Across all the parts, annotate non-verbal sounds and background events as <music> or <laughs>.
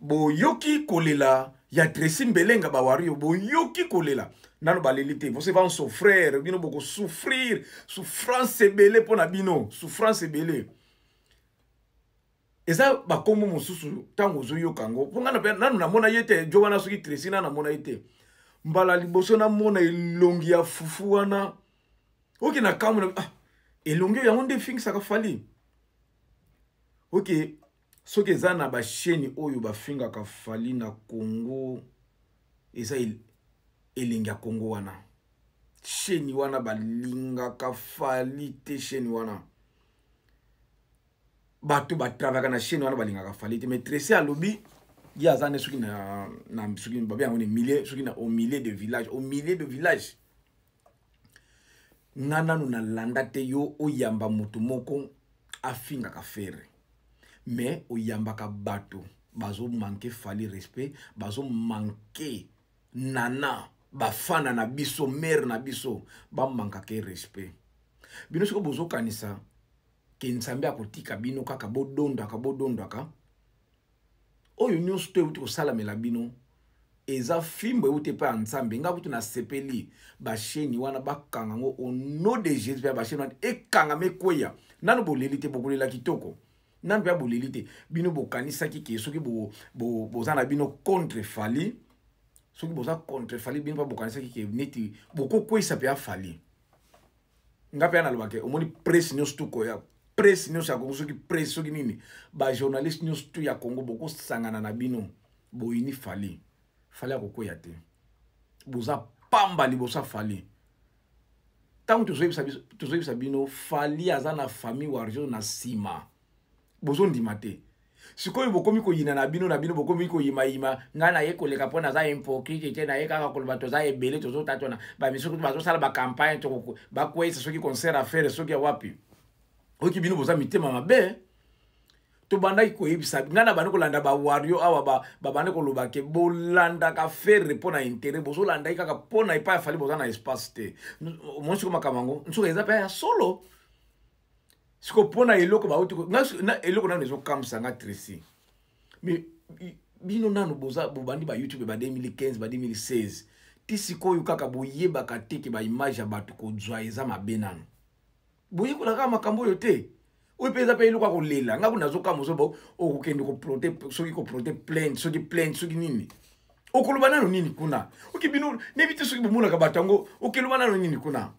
boyoki kolela ya dresi mbelenga bawario boyoki kolela nano baleli te bosevant sofrere bino bokosouffrir souffrance ebele mpo na bino souffrance ebele eza bakombo mosusu ntango ozoyoka yango mpo nga nanu namona ye te jo wana soki tresi na namona ye te mbala liboso namona elongi ya fufu wana oke na kamona ah, elongi oyo yango nde efingisaka fali oke soki eza na basheni oyo bafingaka fali na congo eza elengi ya congo wana sheni wana balingaka fali te sheni wana bato batravaka na sheni wana balingaka fali te mais trese alobi ye aza nde soki na, na soki babengango ne milie soki na au milieu de village au milieu de village nga nanu nalanda te yo oyamba moto moko afingaka fere me oyambaka bato bazomanke fali respect bazomanke nana bafana na biso mare na biso bamankake respect bino sikoyo bozokanisa ke nzambe akotika bino kaka bodondaka bodondaka oyo nyonso to euti kosalamela bino eza fimbo euti epai ya nzambe ngai kutu nasepeli basheni wana bakanga yango au nom de jésus mpe ya basheni wana ekangama ekweya nano boleli te bokolela kitoko na mpe aboleli te bino bokanisaki ke soki boza na bino contre fali soki boza contre fali bino mpe bokanisaki ke neti bokokweyisa mpe afali nga mpe analobake omoni presse nyonso tokoya presse nyonso ya kongo soki presse soki nini bajournaliste nyonso to ya kongo bokosangana na bino boyini fali fali akokweya te boza pamba liboso ya fali ntango tozoyebisa bino fali aza na famille warjo na nsima bozondima te sikoyo bokomi koyina na bino na bino bokomi koyimayima ngai naye koleka mpo naza impokrite te naye kaka koloba toza ebele tozotatwana bamisuku bazosala bacampagne bakweyisa soki concert affaire soki awapi oyoki bino boza mitema mabe tobandaki koyebisa ngai na bandi kolanda bawario awa babandi koloba ke bolandaka fere mpo na intere bozolandaki kaka mpo na epai afali boza na espace te monsi ko makambo yango nsuka eza mpe ya solo siko mpo na eloko bauti na eloko nano ezokamwisa nga tresi me bino nano boza bobandi bayoutube ba 2015 ba 2016 ti sikoyo kaka boyebaka te ke baimage ya bato kozwa eza mabe nano boyekola kaka makambo oyo te oyo mpe eza mpe eloko ya kolela nga kuna azokama ozoba okokende oh, koprote soki koprote plainte soki plainte soki nini okoloba nano nini kuna oki bino neyebi te soki bomonaka bato yango okeloba nano nini kuna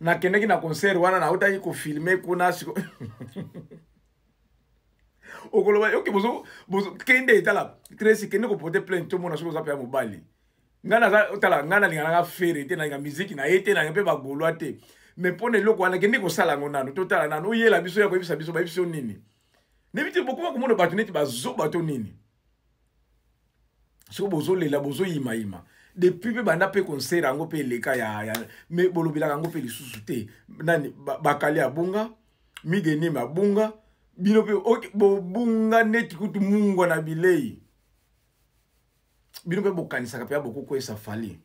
nakendeki na concert wana nautaki kofilme kuna siko <laughs> okoloba oke kende etala tresi kende kopote plainte tomona soki oza mpe ya mobali ngai naza otala ngai nalinganaka fere te nalinga miziki na ye te nalinga mpe bagolwa te me mpona eloko wana kende kosala yango nano totala nano oyela biso ya koyebisa biso bayebisi yo nini nebi te bokoma komona bato neti bazoba to nini soki bozolela bozoyimayima depuis mpe banda mpe konsere yango mpe eleka ya, ya me bolobelaka yango mpe lisusu te nani bakali abunga migenime abunga bino mpe okay, bobunga neti kutu mungwa na bilei bino mpe bokanisaka mpe abokokwesa fali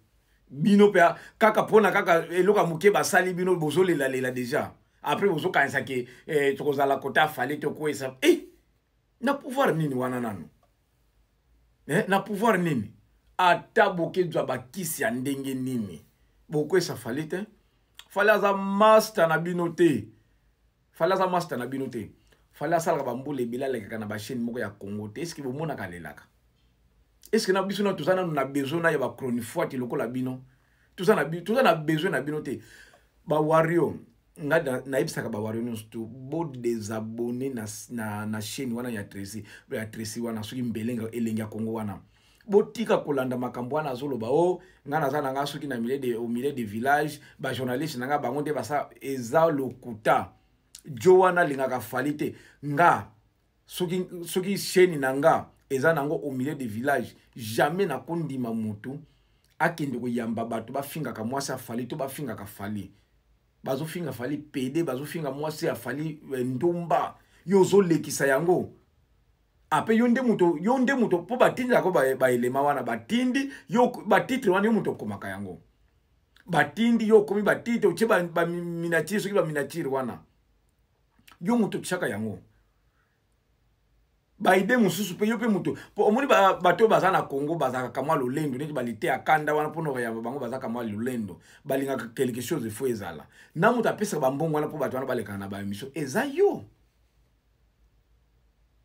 bino mpe kaka mpona kaka eloko ya moke basali bino bozolelalela deja apres bozokanisa ke eh, tokozala kota fali tokwesa e eh, na pouvoir nini wana nano eh, na pouvoir nini ata bokezwa bakisi ya ndenge nini bokwesa fale te fale aza master na bino te fale aza master na bino te fale asalaka bambula ebele alekaka na bachaine moko ya congo te estceke bomonaka alelaka estceke na biso na toza nano na besoin na ya bacronifoite lokola bino toza na besoin na bino te bawario nga nayebisaka bawario nyonso to bodesabone na, na, na chaine wana ya tresi ya tresi wana soki mbelenga elengi ya congo wana botika kolanda makambo wana azoloba o ngai naza na ngai soki na milieu de village bajournaliste na ngai bango nde basala eza lokuta jo wana alingaka fali te nga soki, soki sheni na nga eza nango au milieu de village jamais nakondima motu akende koyamba bato bafingaka mwasi afali to bafingaka fali bazofinga fali pede bazofinga mwasi afali eh, ndumba yo ozolekisa yango ape yo nde moto yo nde moto mpo batindi yango baelema wana batindi batitre wana yo moto okomaka yango batindi yo okomi batitre otie baminatire soki baminatire wana yo moto otiaka yango baide mosusu mpe yo mpe moto omoni bato oyo baza na congo bazalaka kamwa lolendo neti baliteaka nda wana mpona koyamba bango baza kamwa lolendo balingaka quelque chose efo ezala na moto apesaka bambongo wana mpo bato wana balekaka na baemission eza yo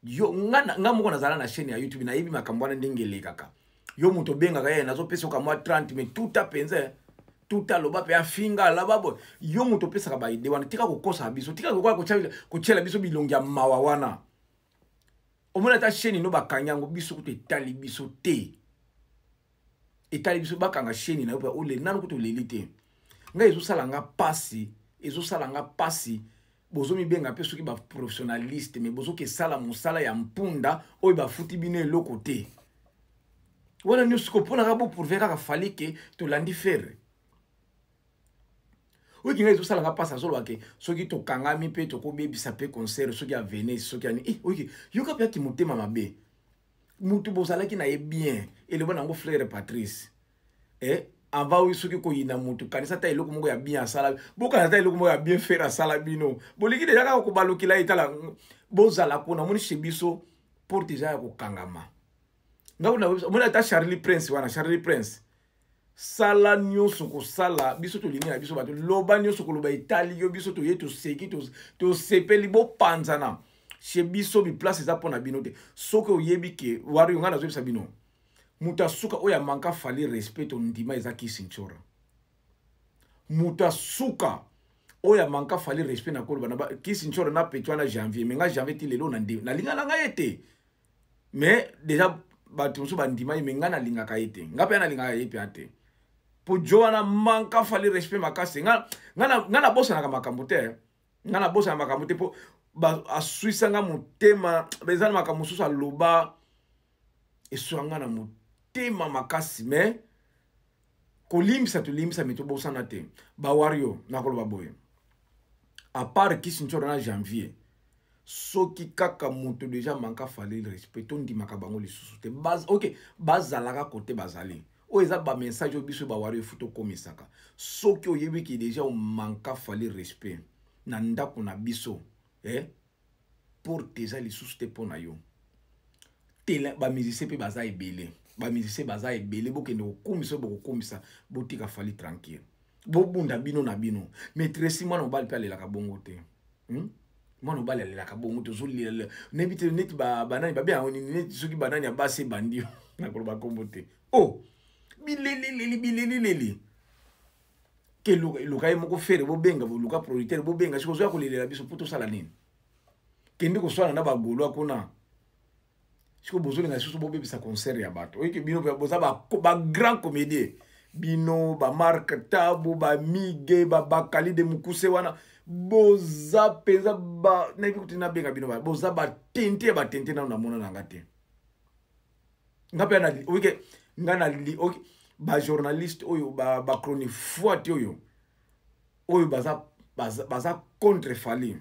yo nga, nga moko nazala na chaîne ya youtube nayebi makambo wana ndenge elekaka yo moto obengaka ye nazopesa oka mwa 30 mais tuta mpenza tuta aloba mpe afinga alaba boye yo moto opesaka baide wana tika kokosaka biso tika kokola kotiela biso bilongi ya mawa wana omoni ata chaîne no bakangi yango biso kutu etali biso te etali biso bakanga chaîne na yo mpe oleli nano kutu oleli te ngai ezosala nga mpasi ezosala nga mpasi bozomibenga mpe soki baprofessionnaliste me bozokesala mosala ya mpunda oyo bafuti bino eloko te wana nyonso koponaka boprouve kaka fali ke tolandi fere oyekinga ezosalanga mpasi azolobake soki tokangami mpe tokobebisa mpe concert soki ya venise soki ani eh, oyeke yoka mpe yaki motema mabe mutu bozalaki na ye bien eloba nango frere patrice eh, avant oyo soki koyina motu kanisa ta eloko moko ya bien asala bokanisa ta eloko moko ya bien faire asala bino bolingi deja kaka kobalukila etala bozala kuna omoni chez biso porte eza ya kokangama ngaomoni ata charlie prince wana charlie prince sala nyonso kosala biso tolingi na biso bato loba nyonso koloba etali yo biso toye toseki tosepeli bopanzana chez biso biplace eza mpo na bino te soki oyebi ke wari yo ngai nazobisa bino moto asuka oyo amanka fali respect to ndima eza kisinchora moto asuka oyo amanka fali respect nakoloba na kisinchora na peti wana janvier me nga janvier ti lelo nalinga na ngai ye te me deja bato mosusu bandima ye me nga nalingaka ye te nga mpe ya nalingaka ye mpe te mpo jo wana manka fali respect makasi nga nabosanaka makambo te nga nabosanaka makambo te mpo aswisanga motema eza na makambo mosusu aloba eswanga na motema motema makasi me kolimbisa tolimbisa me tobosana te bawario nakoloba boye apart kisi ntsoro na janvier soki kaka moto deja manka faleli respect tondimaka bango lisusu te Baz, ok bazalaka kote bazali oyo eza bamessage oyo biso bawario efu tokomisaka soki oyebiki deja omanka fali respect na ndako na biso eh? porte eza lisusu te mpo na yo tele bamusicien mpe baza ebele bamusicien baza ebele bokende kokomisa oyo bokokomisa botika fali tranquille bobunda bino na bino maîtresi mwana mobali mpe alelaka bongo te hmm? mwana mobali alelaka bongo tozolela nayebi te neti banani babengango nini neti soki banani abasi ebandi <laughs> nakoloba nkombo te o oh! bilelileli bilelileli ke luka ye moko fere bobenga luka producteur bobenga soki ozoya kolelela biso mpo tosala nini kende koswana na bagolwa kuna sikoyo bozolinga lisusu bobebisa concert ya bato oyeke bino boza bagrand comédien bino bamarke tabo bamige babakalide mokuse wana boza mpenza nayebi kuti nabenga bino ba boza batente ya batente nano namona na nga te nga mpe oyeke nga na bajournaliste oyo bachroni foi te oyo oyo baza, baza, baza contre fali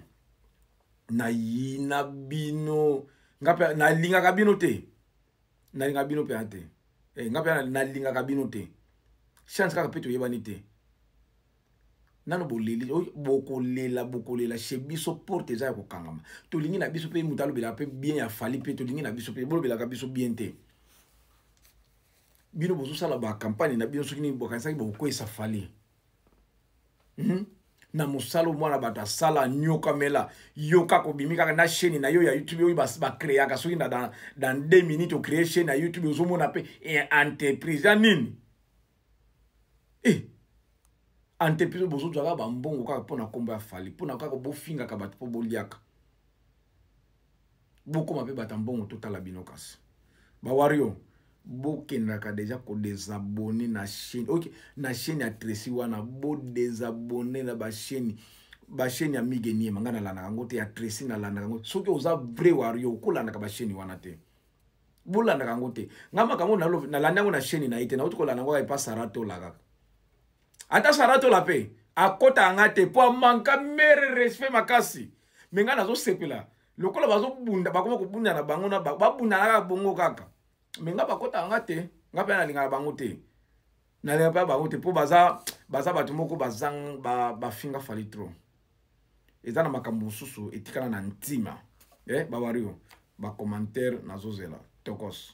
na yi na bino nga mpe nalingaka bino te nalingaka bino mpenza te e, eh, nga mpe nalingaka bino te chance kaka mpe toyebani te nano boleli bokolela bokolela chez biso porte eza ya kokangama tolingi na biso mpe moto alobelaka mpe bien ya fali mpe tolingi na biso mpe bolobelaka biso bien te bino bozosala bakampagne na bino soki nini bokanisaki bokokwesa fali mm -hmm. na mosala omwana bato asala anyokamela yo kaka obimi kaka na chaine na yo ya youtube oyo bakreaka soki na dans 2 minutes ocrée chaine ya youtube ozomona mpe eh, entreprise ya nini eh. entreprise bozozwaka bambongo kaka mpona nkombo ya fali mpona kaka bofingaka bato mpo boliaka bokóma mpe bato ya mbongo totala bino kasi bawario bokendaka deja kodesabone na chaine ok na chaine ya tresi wana bodesabone na bachaine bachaine ya mige niema ngai nalandaka yango te ya tresi nalandaka yango soki oza vrai wario okolandaka bachaine wana te bolandaka yango te ngai makambo nalandi yango na chaine na ye te nauti kolanda yango epa sara tolakaka ata sara tola mpe akɔtaka ngai te mpo amanka mere respect makasi me ngai nazosepela lokola bazobunda bakoma kobundana bango na babundanaka bongo kaka me nga bakɔtaka nga te nga mpe nalingaka bango te nalinga mpe bango te mpo baza baza bato moko bazang bafinga ba fali tro eza na makambo mosusu etikala na ntima e eh? bawario bacommentaire nazozela tokos